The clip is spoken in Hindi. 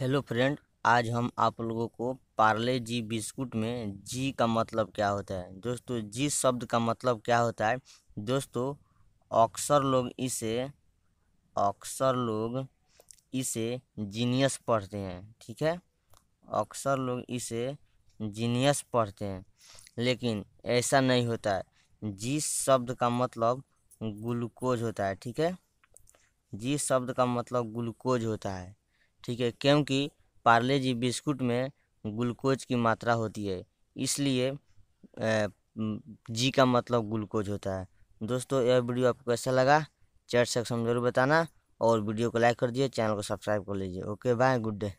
हेलो फ्रेंड आज हम आप लोगों को पार्ले जी बिस्कुट में जी का मतलब क्या होता है दोस्तों जी शब्द का मतलब क्या होता है दोस्तों अक्सर लोग इसे अक्सर लोग इसे जीनियस पढ़ते हैं ठीक है अक्सर लोग इसे जीनियस पढ़ते हैं लेकिन ऐसा नहीं होता है जी शब्द का मतलब ग्लूकोज होता है ठीक है जी शब्द का मतलब ग्लूकोज होता है ठीक है क्योंकि पार्ले जी बिस्कुट में ग्लूकोज की मात्रा होती है इसलिए जी का मतलब ग्लूकोज होता है दोस्तों यह वीडियो आपको कैसा लगा चैट सेक्शन में जरूर बताना और वीडियो को लाइक कर दीजिए चैनल को सब्सक्राइब कर लीजिए ओके बाय गुड डे